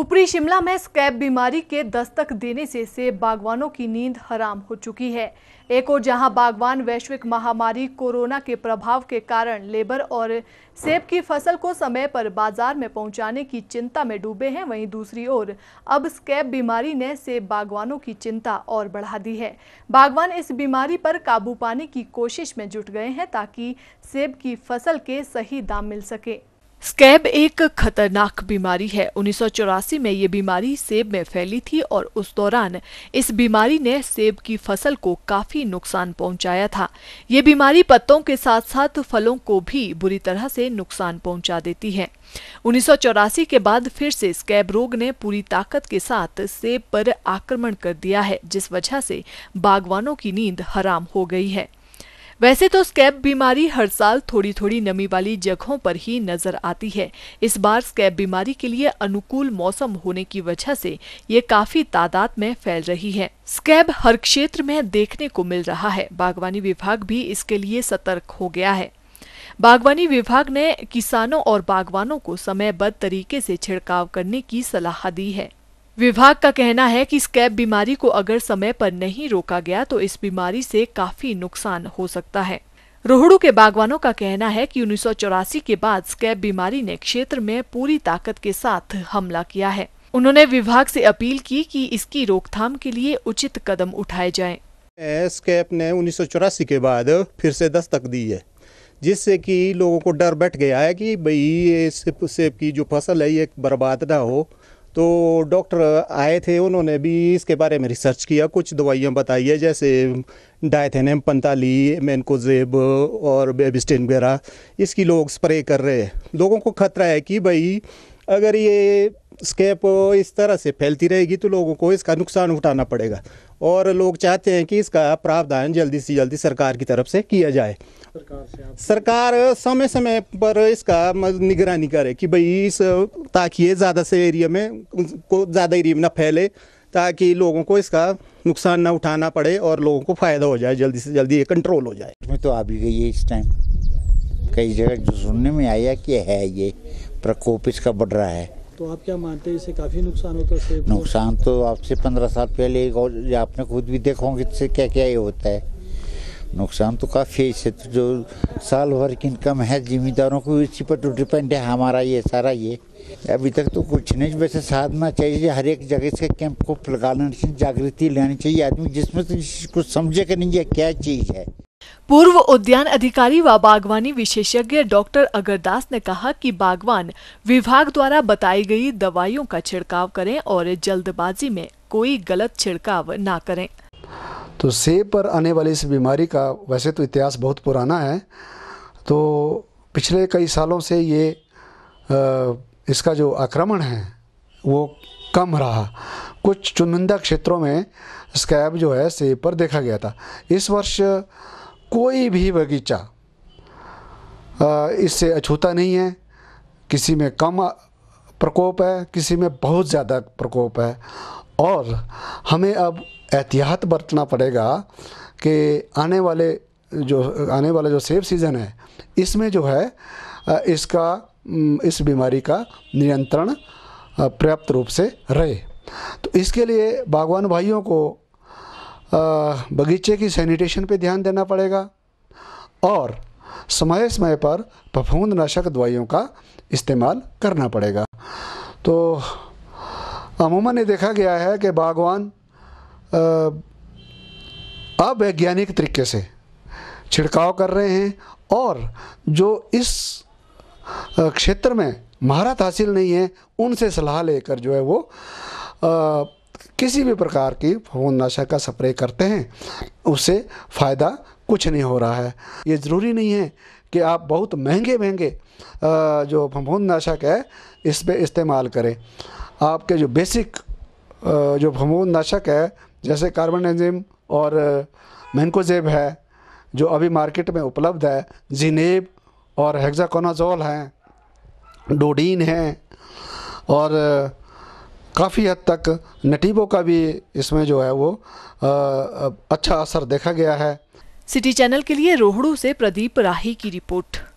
ऊपरी शिमला में स्कैब बीमारी के दस्तक देने से सेब बागवानों की नींद हराम हो चुकी है एक और जहां बागवान वैश्विक महामारी कोरोना के प्रभाव के कारण लेबर और सेब की फसल को समय पर बाजार में पहुंचाने की चिंता में डूबे हैं वहीं दूसरी ओर अब स्कैब बीमारी ने सेब बागवानों की चिंता और बढ़ा दी है बागवान इस बीमारी पर काबू पाने की कोशिश में जुट गए हैं ताकि सेब की फसल के सही दाम मिल सके स्कैब एक खतरनाक बीमारी है उन्नीस में ये बीमारी सेब में फैली थी और उस दौरान इस बीमारी ने सेब की फसल को काफी नुकसान पहुंचाया था ये बीमारी पत्तों के साथ साथ फलों को भी बुरी तरह से नुकसान पहुंचा देती है उन्नीस के बाद फिर से स्कैब रोग ने पूरी ताकत के साथ सेब पर आक्रमण कर दिया है जिस वजह से बागवानों की नींद हराम हो गई है वैसे तो स्कैब बीमारी हर साल थोड़ी थोड़ी नमी वाली जगहों पर ही नजर आती है इस बार स्कैब बीमारी के लिए अनुकूल मौसम होने की वजह से ये काफी तादाद में फैल रही है स्कैब हर क्षेत्र में देखने को मिल रहा है बागवानी विभाग भी इसके लिए सतर्क हो गया है बागवानी विभाग ने किसानों और बागवानों को समयबद्ध तरीके से छिड़काव करने की सलाह दी है विभाग का कहना है कि स्कैब बीमारी को अगर समय पर नहीं रोका गया तो इस बीमारी से काफी नुकसान हो सकता है रोहड़ू के बागवानों का कहना है कि उन्नीस के बाद स्कैब बीमारी ने क्षेत्र में पूरी ताकत के साथ हमला किया है उन्होंने विभाग से अपील की कि इसकी रोकथाम के लिए उचित कदम उठाए जाएं। स्कैप ने उन्नीस के बाद फिर से दस्तक दी है जिससे कि लोगों को डर बैठ गया है कि भाई ये सेब की जो फसल है ये बर्बाद ना हो तो डॉक्टर आए थे उन्होंने भी इसके बारे में रिसर्च किया कुछ दवाइयाँ बताई है जैसे डायथेनम पंताली मैनकोजेब और बेबिस्टिन वगैरह इसकी लोग स्प्रे कर रहे हैं लोगों को खतरा है कि भाई अगर ये स्केप इस तरह से फैलती रहेगी तो लोगों को इसका नुकसान उठाना पड़ेगा और लोग चाहते हैं कि इसका प्रावधान जल्दी से जल्दी सरकार की तरफ से किया जाए सरकार, सरकार समय समय पर इसका निगरानी करे कि भाई इस ताकि ये ज़्यादा से एरिया में को ज़्यादा एरिया में ना फैले ताकि लोगों को इसका नुकसान ना उठाना पड़े और लोगों को फ़ायदा हो जाए जल्दी से जल्दी ये कंट्रोल हो जाए मैं तो आ भी गई है इस टाइम कई जगह जो सुनने में आया कि है ये प्रकोप इसका बढ़ रहा है तो आप क्या मानते हैं इसे काफ़ी नुकसान होता है सेब नुकसान तो आपसे पंद्रह साल पहले एक और आपने खुद भी देखा होंगे इससे क्या क्या ये होता है नुकसान तो काफ़ी है इससे तो जो साल भर की इनकम है जिम्मेदारों को इसी पर तो डिपेंड है हमारा ये सारा ये अभी तक तो कुछ नहीं वैसे साधना चाहिए हर एक जगह से कैंप को लगाना चाहिए जागृति लानी चाहिए आदमी जिसमें तो कुछ समझे कि नहीं है क्या चीज़ है पूर्व उद्यान अधिकारी व बागवानी विशेषज्ञ डॉक्टर अगरदास ने कहा कि बागवान विभाग द्वारा बताई गई दवाइयों का छिड़काव करें और जल्दबाजी में कोई गलत छिड़काव ना करें तो सेब पर आने वाली इस बीमारी का वैसे तो इतिहास बहुत पुराना है तो पिछले कई सालों से ये इसका जो आक्रमण है वो कम रहा कुछ चुनिंदा क्षेत्रों में स्कैब जो है सेब पर देखा गया था इस वर्ष कोई भी बगीचा इससे अछूता नहीं है किसी में कम प्रकोप है किसी में बहुत ज़्यादा प्रकोप है और हमें अब एहतियात बरतना पड़ेगा कि आने वाले जो आने वाला जो सेब सीज़न है इसमें जो है इसका इस बीमारी का नियंत्रण पर्याप्त रूप से रहे तो इसके लिए बागवान भाइयों को बगीचे की सैनिटेशन पे ध्यान देना पड़ेगा और समय समय पर फफूंद नाशक दवाइयों का इस्तेमाल करना पड़ेगा तो अमूमन ये देखा गया है कि बागवान अवैज्ञानिक तरीके से छिड़काव कर रहे हैं और जो इस क्षेत्र में महारत हासिल नहीं है उनसे सलाह लेकर जो है वो किसी भी प्रकार की फफूंद का स्प्रे करते हैं उससे फ़ायदा कुछ नहीं हो रहा है ये ज़रूरी नहीं है कि आप बहुत महंगे महंगे जो फफूंद नाशक है इस पर इस्तेमाल करें आपके जो बेसिक जो फफूंद नाशक है जैसे कार्बन एंजिम और मैनकोजेब है जो अभी मार्केट में उपलब्ध है जिनेब और हेक्साकोनाजोल हैं डोडीन हैं और काफ़ी हद तक नटीबों का भी इसमें जो है वो अच्छा असर देखा गया है सिटी चैनल के लिए रोहड़ू से प्रदीप राही की रिपोर्ट